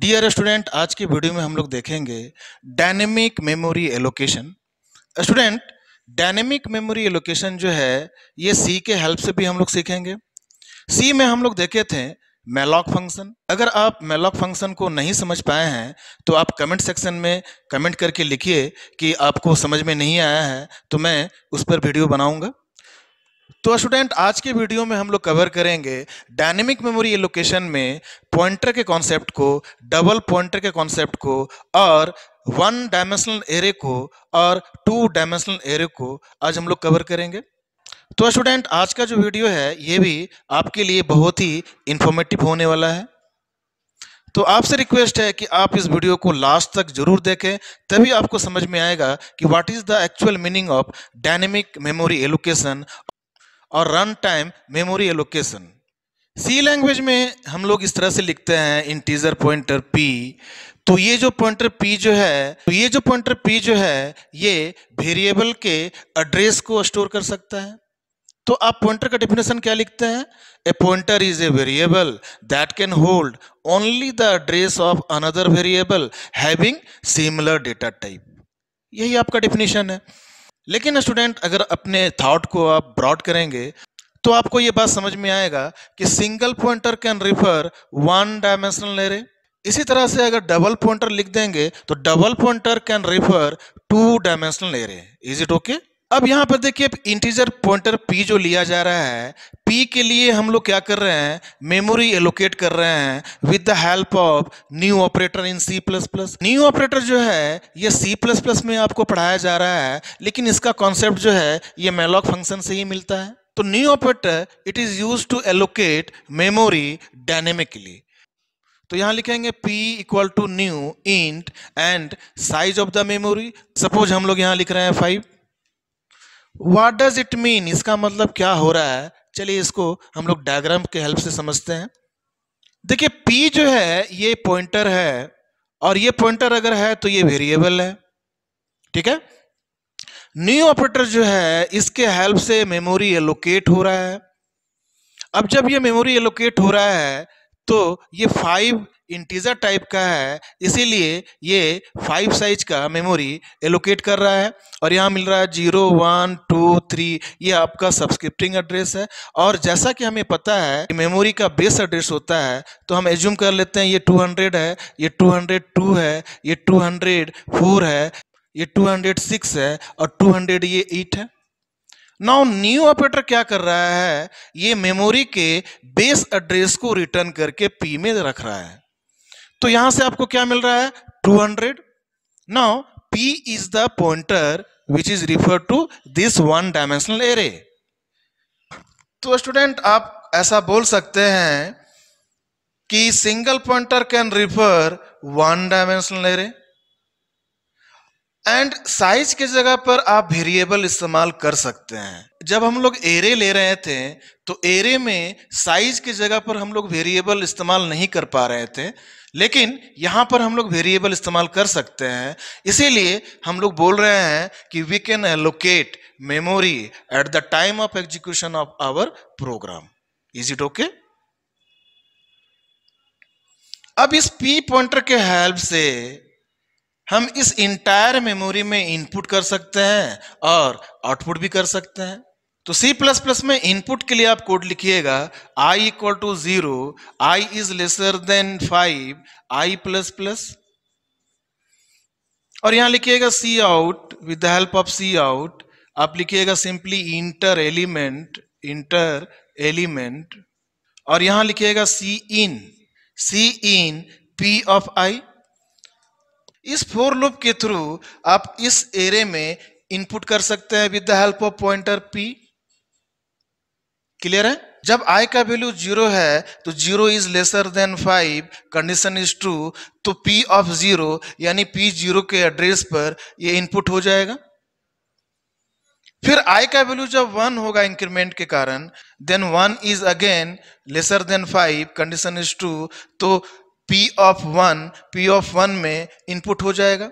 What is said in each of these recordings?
Dear student आज की video में हम लोग देखेंगे dynamic memory allocation student dynamic memory allocation जो है ये सी के हेल्प से भी हम लोग सीखेंगे सी में हम लोग देखे थे मेलॉक फंक्शन अगर आप मेलॉक फंक्शन को नहीं समझ पाए हैं तो आप कमेंट सेक्शन में कमेंट करके लिखिए कि आपको समझ में नहीं आया है तो मैं उस पर वीडियो बनाऊंगा तो स्टूडेंट आज के वीडियो में हम लोग कवर करेंगे डायनेमिक मेमोरी एलोकेशन में पॉइंटर के कॉन्सेप्ट को डबल पॉइंटर के कॉन्सेप्ट को और वन डायमेंशनल एरे को और टू डायमेंशनल एरे को आज हम लोग कवर करेंगे तो स्टूडेंट आज का जो वीडियो है ये भी आपके लिए बहुत ही इन्फॉर्मेटिव होने वाला है तो आपसे रिक्वेस्ट है कि आप इस वीडियो को लास्ट तक जरूर देखें तभी आपको समझ में आएगा कि what is the actual meaning of dynamic memory allocation और run time memory allocation C language में हम लोग इस तरह से लिखते हैं इंटीजर पॉइंटर पी तो ये जो पॉइंटर पी जो है तो ये जो पॉइंटर पी जो है ये वेरिएबल के एड्रेस को स्टोर कर सकता है तो आप पॉइंटर का डेफिनेशन क्या लिखते हैं a pointer is a variable that can hold only the address of another variable having similar data type यही आपका डेफिनेशन है लेकिन स्टूडेंट अगर अपने थॉट को आप ब्रॉड करेंगे तो आपको ये बात समझ में आएगा कि single pointer can refer one dimensional array इसी तरह से अगर डबल पॉइंटर लिख देंगे तो double pointer can refer two dimensional array is it okay अब यहां पर देखिए इंटीजर पॉइंटर पी जो लिया जा रहा है पी के लिए हम लोग क्या कर रहे हैं मेमोरी एलोकेट कर रहे हैं with the help of new operator in C plus plus new operator जो है ये प्लस में आपको पढ़ाया जा रहा है लेकिन इसका कॉन्सेप्ट जो है ये मेलॉक फंक्शन से ही मिलता है तो new operator it is use to allocate memory dynamically तो यहां लिखेंगे p equal to new int and size of the memory suppose हम लोग यहां लिख रहे हैं five what does it mean इसका मतलब क्या हो रहा है चलिए इसको हम लोग डायग्राम के हेल्प से समझते हैं देखिए पी जो है ये पॉइंटर है और ये पॉइंटर अगर है तो ये वेरिएबल है ठीक है न्यू ऑपरेटर जो है इसके हेल्प से मेमोरी एलोकेट हो रहा है अब जब ये मेमोरी एलोकेट हो रहा है तो ये फाइव इंटीजर टाइप का है इसीलिए ये फाइव साइज का मेमोरी एलोकेट कर रहा है और यहाँ मिल रहा है जीरो वन टू थ्री ये आपका सब्सक्रिप्टिंग एड्रेस है और जैसा कि हमें पता है मेमोरी का बेस एड्रेस होता है तो हम एज्यूम कर लेते हैं ये टू हंड्रेड है ये टू हंड्रेड टू है ये टू हंड्रेड फोर है ये टू हंड्रेड सिक्स है और टू हंड्रेड ये एट है नाउ न्यू ऑपरेटर क्या कर रहा है ये मेमोरी के बेस एड्रेस को रिटर्न करके पी में रख रहा है तो यहां से आपको क्या मिल रहा है 200 now P is the pointer which is refer to this one dimensional array तो स्टूडेंट आप ऐसा बोल सकते हैं कि single pointer can refer one dimensional array and size के जगह पर आप वेरिएबल इस्तेमाल कर सकते हैं जब हम लोग एरे ले रहे थे तो एरे में साइज के जगह पर हम लोग वेरिएबल इस्तेमाल नहीं कर पा रहे थे लेकिन यहां पर हम लोग वेरिएबल इस्तेमाल कर सकते हैं इसीलिए हम लोग बोल रहे हैं कि we can allocate memory at the time of execution of our program is it okay अब इस पी पॉइंटर के हेल्प से हम इस इंटायर मेमोरी में इनपुट कर सकते हैं और आउटपुट भी कर सकते हैं तो C प्लस प्लस में इनपुट के लिए आप कोड लिखिएगा i equal to zero I is lesser than five I plus plus और यहां लिखिएगा C out with the help of C out आप लिखिएगा simply enter element enter element और यहां लिखिएगा सी इन सी इन पी ऑफ आई इस फोर लूप के थ्रू आप इस एरे में इनपुट कर सकते हैं with the help of pointer p clear है जब आई का वैल्यू जीरो है तो zero is lesser than five condition is true तो पी ऑफ जीरो यानी पी जीरो के एड्रेस पर ये इनपुट हो जाएगा फिर आई का वैल्यू जब वन होगा इंक्रीमेंट के कारण then one is again lesser than five condition is true तो p of one p of one में इनपुट हो जाएगा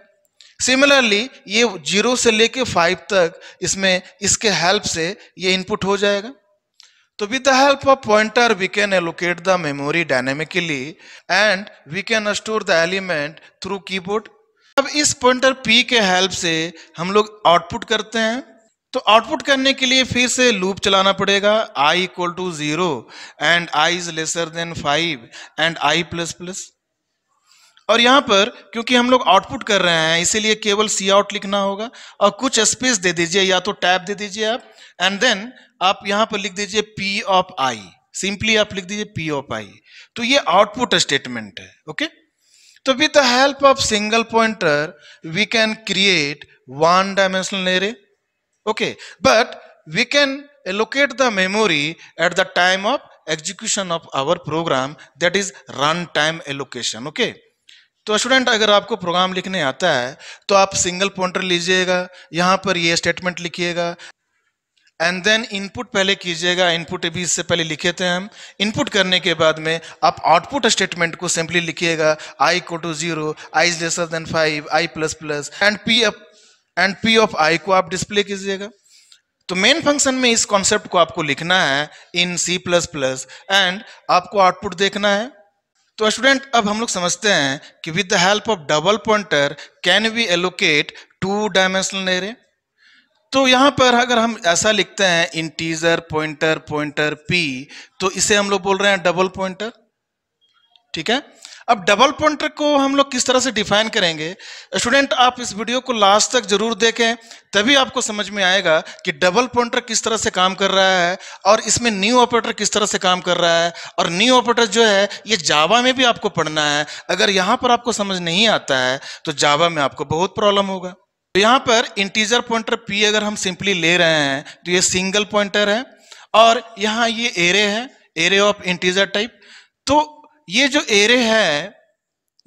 सिमिलरली ये जीरो से लेके फाइव तक इसमें इसके हेल्प से ये इनपुट हो जाएगा So with the help of pointer, we can allocate the memory dynamically and we can store the element through keyboard. अब इस पॉइंटर P के हेल्प से हम लोग आउटपुट करते हैं तो आउटपुट करने के लिए फिर से लूप चलाना पड़ेगा i equal to zero and i is lesser than five and i plus plus और यहाँ पर क्योंकि हम लोग आउटपुट कर रहे हैं इसीलिए केवल सी आउट लिखना होगा और कुछ स्पेस दे दीजिए या तो टैप दे दीजिए आप एंड देन आप यहाँ पर लिख दीजिए पी ऑफ आई सिंपली आप लिख दीजिए पी ऑफ आई तो ये आउटपुट स्टेटमेंट है ओके तो with the help of single pointer we can create one dimensional array okay but we can allocate the memory at the time of execution of our program that is runtime allocation okay तो student अगर आपको programme लिखने आता है तो आप single pointer लीजिएगा यहाँ पर ये स्टेटमेंट लिखिएगा एंड देन इनपुट पहले कीजिएगा इनपुट भी इससे पहले लिखे थे हम इनपुट करने के बाद में आप आउटपुट स्टेटमेंट को सिंपली लिखिएगा आई को to zero i lesser than five I plus plus and p up and p of i को आप डिस्प्ले कीजिएगा तो मेन फंक्शन में इस कॉन्सेप्ट को आपको लिखना है in C plus plus and आपको आउटपुट देखना है तो स्टूडेंट अब हम लोग समझते हैं कि with the help of double pointer can we allocate two dimensional array तो यहाँ पर अगर हम ऐसा लिखते हैं इंटीजर पॉइंटर पॉइंटर पी तो इसे हम लोग बोल रहे हैं डबल पॉइंटर ठीक है अब डबल पॉइंटर को हम लोग किस तरह से डिफाइन करेंगे स्टूडेंट आप इस वीडियो को लास्ट तक जरूर देखें तभी आपको समझ में आएगा कि डबल पॉइंटर किस तरह से काम कर रहा है और इसमें न्यू ऑपरेटर किस तरह से काम कर रहा है और न्यू ऑपरेटर जो है ये जावा में भी आपको पढ़ना है अगर यहाँ पर आपको समझ नहीं आता है तो जावा में आपको बहुत प्रॉब्लम होगा तो यहाँ पर इंटीजर पॉइंटर पी अगर हम सिंपली ले रहे हैं तो ये सिंगल पॉइंटर है और यहाँ ये एरे है एरे ऑफ इंटीजर टाइप तो ये जो एरे है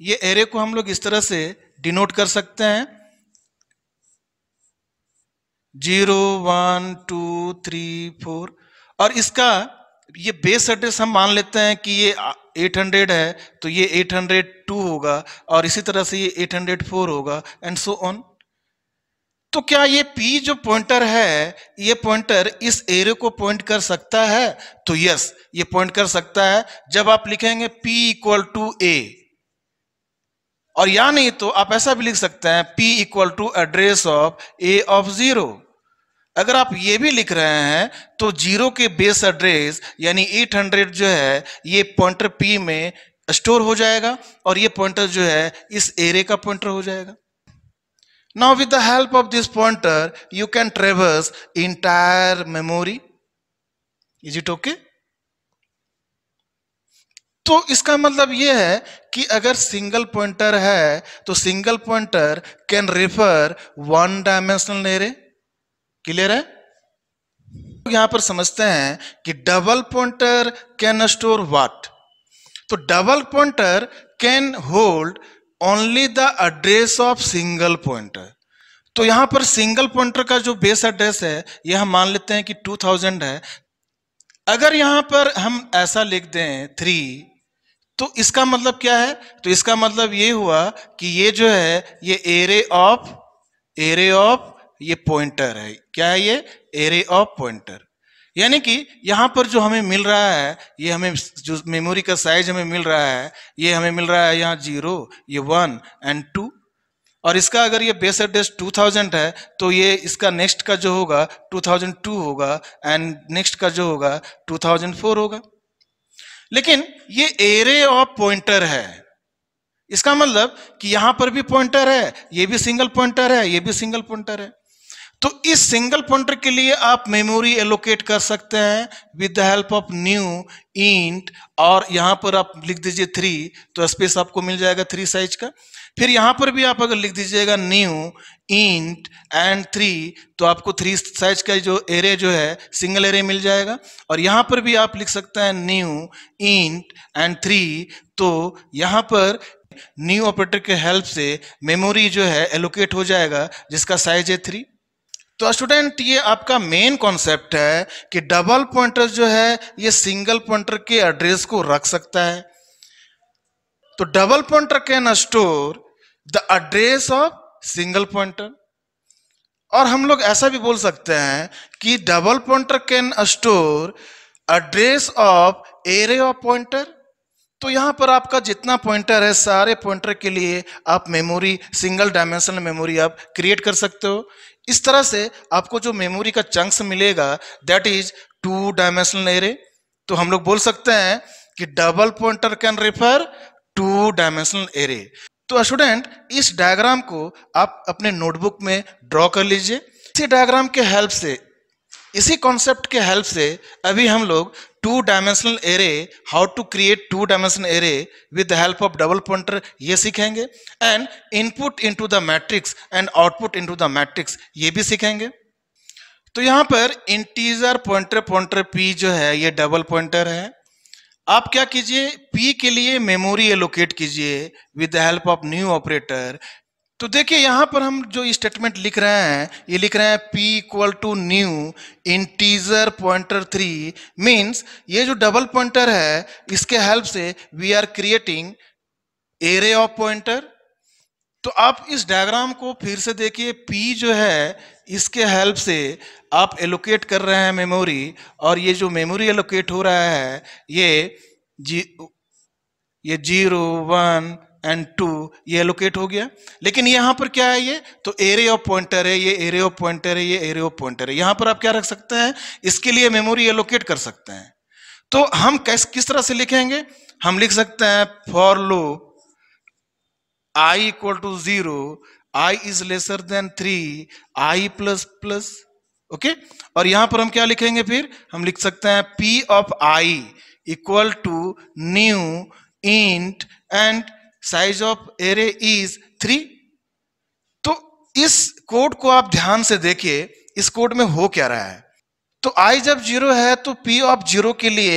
ये एरे को हम लोग इस तरह से डिनोट कर सकते हैं zero one two three four और इसका ये बेस एड्रेस हम मान लेते हैं कि ये 800 है तो ये टू होगा और इसी तरह से ये फोर होगा एंड सो ऑन तो क्या ये P जो पॉइंटर है ये पॉइंटर इस एरे को पॉइंट कर सकता है तो यस ये पॉइंट कर सकता है जब आप लिखेंगे P इक्वल टू ए और या नहीं तो आप ऐसा भी लिख सकते हैं P equal to address of a of zero अगर आप ये भी लिख रहे हैं तो जीरो के बेस एड्रेस यानी 800 जो है ये पॉइंटर P में स्टोर हो जाएगा और ये पॉइंटर जो है इस एरे का पॉइंटर हो जाएगा Now with the help of this pointer, you can traverse entire memory. Is it okay? तो इसका मतलब यह है कि अगर सिंगल पॉइंटर है तो single pointer can refer one dimensional array clear है तो यहां पर समझते हैं कि double pointer can store what तो double pointer can hold only the address of single pointer तो यहां पर सिंगल पॉइंटर का जो बेस एड्रेस है यह हम मान लेते हैं कि 2000 है अगर यहां पर हम ऐसा लिख दें थ्री तो इसका मतलब क्या है तो इसका मतलब ये हुआ कि ये जो है ये एरे ऑफ एरे ऑफ ये पॉइंटर है क्या है ये एरे ऑफ पॉइंटर यानी कि यहाँ पर जो हमें मिल रहा है ये हमें जो मेमोरी का साइज हमें मिल रहा है ये हमें मिल रहा है यहाँ जीरो ये वन एंड टू और इसका अगर ये बेस एड्रेस 2000 है तो ये इसका नेक्स्ट का जो होगा 2002 होगा एंड नेक्स्ट का जो होगा 2004 होगा लेकिन ये एरे ऑफ पॉइंटर है इसका मतलब कि यहां पर भी पॉइंटर है ये भी सिंगल पॉइंटर है ये भी सिंगल पॉइंटर है तो इस सिंगल पॉइंटर के लिए आप मेमोरी एलोकेट कर सकते हैं with the help of new int और यहां पर आप लिख दीजिए थ्री तो स्पेस आपको मिल जाएगा थ्री साइज का फिर यहां पर भी आप अगर लिख दीजिएगा न्यू इंट एंड थ्री तो आपको थ्री साइज का जो एरे जो है सिंगल एरे मिल जाएगा और यहां पर भी आप लिख सकते हैं न्यू इंट एंड थ्री तो यहां पर न्यू ऑपरेटर के हेल्प से मेमोरी जो है एलोकेट हो जाएगा जिसका साइज है थ्री तो स्टूडेंट ये आपका मेन कॉन्सेप्ट है कि डबल पॉइंटर जो है ये सिंगल पॉइंटर के एड्रेस को रख सकता है तो double pointer can store the address of single pointer और हम लोग ऐसा भी बोल सकते हैं कि double pointer can store address of array of pointer तो यहां पर आपका जितना पॉइंटर है सारे पॉइंटर के लिए आप मेमोरी सिंगल डायमेंशनल मेमोरी आप क्रिएट कर सकते हो इस तरह से आपको जो मेमोरी का चंक्स मिलेगा that is two dimensional array तो हम लोग बोल सकते हैं कि double pointer can refer two dimensional array तो स्टूडेंट इस डायग्राम को आप अपने नोटबुक में ड्रॉ कर लीजिए इसी डायग्राम के हेल्प से इसी कॉन्सेप्ट के हेल्प से अभी हम लोग two dimensional array how to create two dimensional array with the help of double pointer ये सीखेंगे and input into the matrix and output into the matrix ये भी सीखेंगे तो यहाँ पर इंटीजर पॉइंटर पॉइंटर पी जो है ये डबल पॉइंटर है आप क्या कीजिए पी के लिए मेमोरी एलोकेट कीजिए with the help of new operator तो देखिए यहां पर हम जो स्टेटमेंट लिख रहे हैं ये लिख रहे हैं p equal to new integer pointer three means ये जो डबल पॉइंटर है इसके हेल्प से we are creating array of pointer तो आप इस डायग्राम को फिर से देखिए P जो है इसके हेल्प से आप एलोकेट कर रहे हैं मेमोरी और ये जो मेमोरी एलोकेट हो रहा है ये जी ये जीरो वन एंड टू ये एलोकेट हो गया लेकिन यहां पर क्या है ये तो एरे ऑफ पॉइंटर है ये एरे ऑफ पॉइंटर है ये एरे ऑफ पॉइंटर है यहां पर आप क्या रख सकते हैं इसके लिए मेमोरी एलोकेट कर सकते हैं तो हम कैस किस तरह से लिखेंगे हम लिख सकते हैं for loop i equal to zero I is lesser than three i plus plus okay और यहां पर हम क्या लिखेंगे फिर हम लिख सकते हैं p of i equal to new int and size of array is three तो इस कोड को आप ध्यान से देखिए इस कोड में हो क्या रहा है तो आई जब जीरो है तो पी ऑफ जीरो के लिए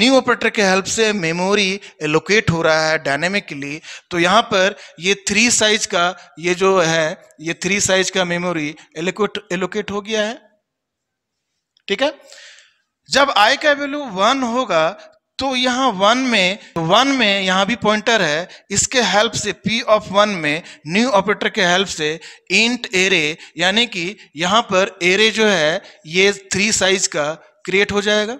न्यू ऑपरेटर के हेल्प से मेमोरी एलोकेट हो रहा है डायनेमिकली तो यहां पर ये थ्री साइज का ये जो है ये थ्री साइज का मेमोरी एलोकेट एलोकेट हो गया है ठीक है जब आई का वैल्यू वन होगा तो यहाँ वन में वन में यहाँ भी पॉइंटर है इसके हेल्प से पी ऑफ वन में न्यू ऑपरेटर के हेल्प से इंट एरे यानी कि यहाँ पर एरे जो है ये थ्री साइज का क्रिएट हो जाएगा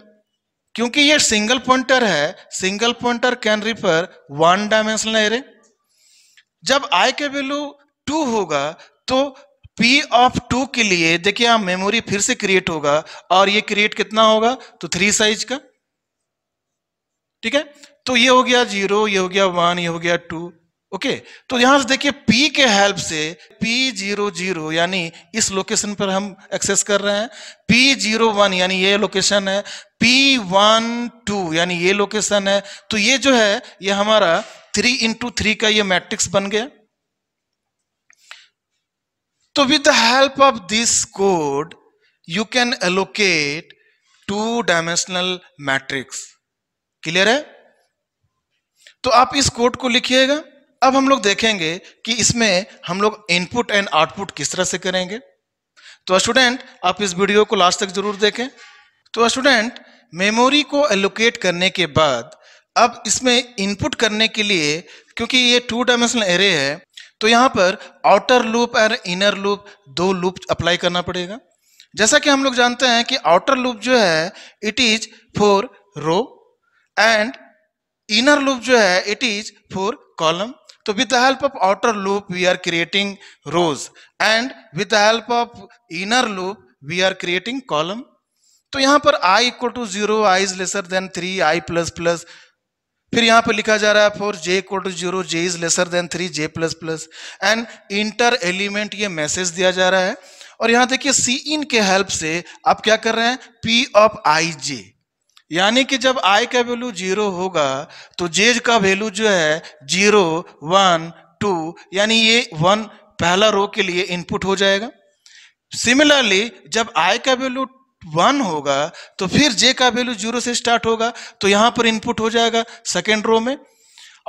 क्योंकि ये सिंगल पॉइंटर है single pointer can refer one dimensional array जब आई के वैल्यू टू होगा तो पी ऑफ टू के लिए देखिए यहाँ मेमोरी फिर से क्रिएट होगा और ये क्रिएट कितना होगा तो थ्री साइज का ठीक है तो ये हो गया जीरो ये हो गया वन ये हो गया टू ओके तो यहां से देखिए P के हेल्प से पी जीरो जीरो यानी इस लोकेशन पर हम एक्सेस कर रहे हैं पी जीरो वन यानी ये लोकेशन है पी वन टू यानी ये लोकेशन है तो ये जो है ये हमारा थ्री इंटू थ्री का ये मैट्रिक्स बन गया तो with the help of this code you can allocate two dimensional matrix clear है तो आप इस कोड को लिखिएगा अब हम लोग देखेंगे कि इसमें हम लोग इनपुट एंड आउटपुट किस तरह से करेंगे तो स्टूडेंट आप इस वीडियो को लास्ट तक जरूर देखें तो स्टूडेंट मेमोरी को एलोकेट करने के बाद अब इसमें इनपुट करने के लिए क्योंकि ये टू डायमेंशनल एरे है तो यहां पर आउटर लूप और इनर लूप दो लूप अप्लाई करना पड़ेगा जैसा कि हम लोग जानते हैं कि आउटर लूप जो है it is for row and inner loop जो है इट इज फोर कॉलम तो with the help of outer loop we are creating rows and with the help of inner loop we are creating column तो यहां पर i equal to zero I is lesser than three i plus plus फिर यहां पर लिखा जा रहा है for j equal to zero j is lesser than three j plus plus and enter element ये मैसेज दिया जा रहा है और यहां देखिए सी इन के हेल्प से आप क्या कर रहे हैं पी ऑफ आई जे यानी कि जब आई का वैल्यू जीरो होगा तो जेज का वैल्यू जो है जीरो वन टू यानी ये वन पहला रो के लिए इनपुट हो जाएगा सिमिलरली जब आई का वैल्यू वन होगा तो फिर जे का वैल्यू जीरो से स्टार्ट होगा तो यहां पर इनपुट हो जाएगा सेकेंड रो में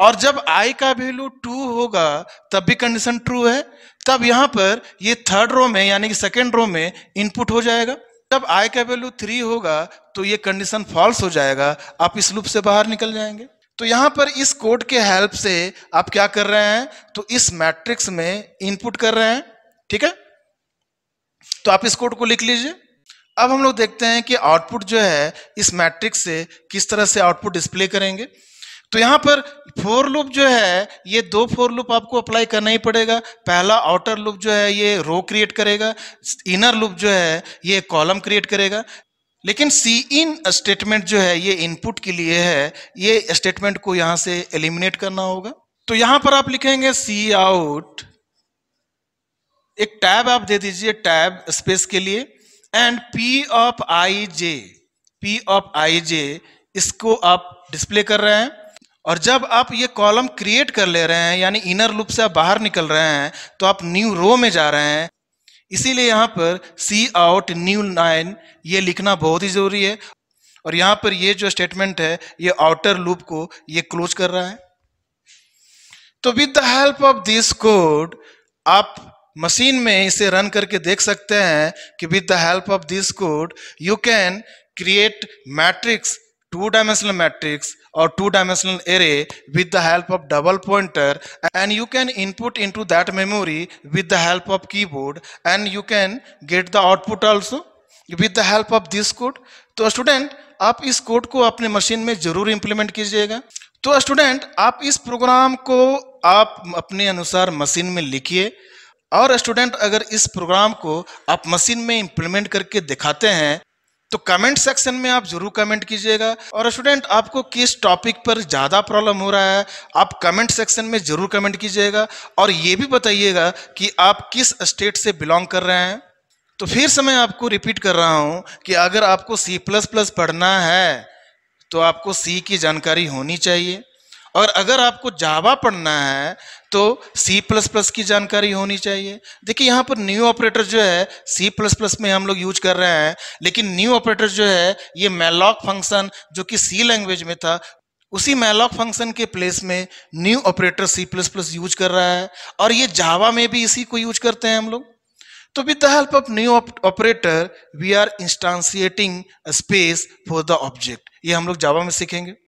और जब आई का वैल्यू टू होगा तब भी कंडीशन ट्रू है तब यहां पर ये थर्ड रो में यानी कि सेकेंड रो में इनपुट हो जाएगा जब आई का वैल्यू थ्री होगा तो ये कंडीशन फॉल्स हो जाएगा आप इस लूप से बाहर निकल जाएंगे तो यहां पर इस कोड के हेल्प से आप क्या कर रहे हैं तो इस मैट्रिक्स में इनपुट कर रहे हैं ठीक है तो आप इस कोड को लिख लीजिए अब हम लोग देखते हैं कि आउटपुट जो है इस मैट्रिक्स से किस तरह से आउटपुट डिस्प्ले करेंगे तो यहां पर फोर लूप जो है ये दो फोर लूप आपको अप्लाई करना ही पड़ेगा पहला आउटर लूप जो है ये रो क्रिएट करेगा इनर लूप जो है ये कॉलम क्रिएट करेगा लेकिन सी इन स्टेटमेंट जो है ये इनपुट के लिए है ये स्टेटमेंट को यहां से एलिमिनेट करना होगा तो यहां पर आप लिखेंगे सी आउट एक टैब आप दे दीजिए टैब स्पेस के लिए and p of i j p of i j इसको आप डिस्प्ले कर रहे हैं और जब आप ये कॉलम क्रिएट कर ले रहे हैं यानी इनर लूप से आप बाहर निकल रहे हैं तो आप न्यू रो में जा रहे हैं इसीलिए यहाँ पर सी आउट न्यू नाइन ये लिखना बहुत ही ज़रूरी है और यहाँ पर ये जो स्टेटमेंट है ये आउटर लूप को ये क्लोज कर रहा है तो with the help of this code आप मशीन में इसे रन करके देख सकते हैं कि with the help of this code you can create matrix two dimensional matrix or two dimensional array with the help of double pointer and you can input into that memory with the help of keyboard and you can get the output also with the help of this code तो student आप इस code को अपने machine में जरूर implement कीजिएगा तो student आप इस प्रोग्राम को आप अपने अनुसार मशीन में लिखिए और स्टूडेंट अगर इस प्रोग्राम को आप मशीन में इंप्लीमेंट करके दिखाते हैं तो कमेंट सेक्शन में आप जरूर कमेंट कीजिएगा और स्टूडेंट आपको किस टॉपिक पर ज़्यादा प्रॉब्लम हो रहा है आप कमेंट सेक्शन में ज़रूर कमेंट कीजिएगा और ये भी बताइएगा कि आप किस स्टेट से बिलोंग कर रहे हैं तो फिर से मैं आपको रिपीट कर रहा हूँ कि अगर आपको सी प्लस प्लस पढ़ना है तो आपको सी की जानकारी होनी चाहिए और अगर आपको जावा पढ़ना है तो C++ की जानकारी होनी चाहिए देखिए यहाँ पर न्यू ऑपरेटर जो है C++ में हम लोग यूज कर रहे हैं लेकिन न्यू ऑपरेटर जो है ये मैलॉक फंक्शन जो कि C लैंग्वेज में था उसी मैलॉक फंक्शन के प्लेस में न्यू ऑपरेटर C++ यूज कर रहा है और ये जावा में भी इसी को यूज करते हैं हम लोग तो with the help of new operator we are instantiating space for the object ये हम लोग जावा में सीखेंगे